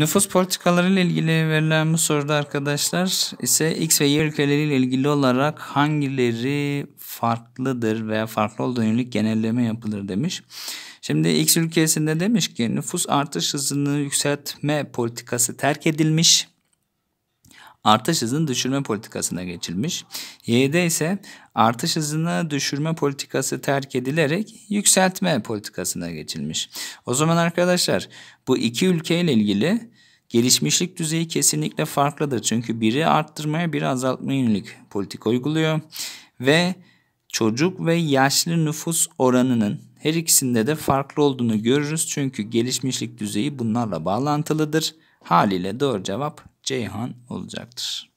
Nüfus politikaları ile ilgili verilen bu soruda arkadaşlar ise X ve Y ülkeleriyle ilgili olarak hangileri farklıdır veya farklı olduğu yönelik genelleme yapılır demiş. Şimdi X ülkesinde demiş ki nüfus artış hızını yükseltme politikası terk edilmiş artış hızını düşürme politikasına geçilmiş. Y'de ise artış hızını düşürme politikası terk edilerek yükseltme politikasına geçilmiş. O zaman arkadaşlar bu iki ülkeyle ilgili Gelişmişlik düzeyi kesinlikle farklıdır. Çünkü biri arttırmaya biri azaltmaya yönelik politika uyguluyor. Ve çocuk ve yaşlı nüfus oranının her ikisinde de farklı olduğunu görürüz. Çünkü gelişmişlik düzeyi bunlarla bağlantılıdır. Haliyle doğru cevap Ceyhan olacaktır.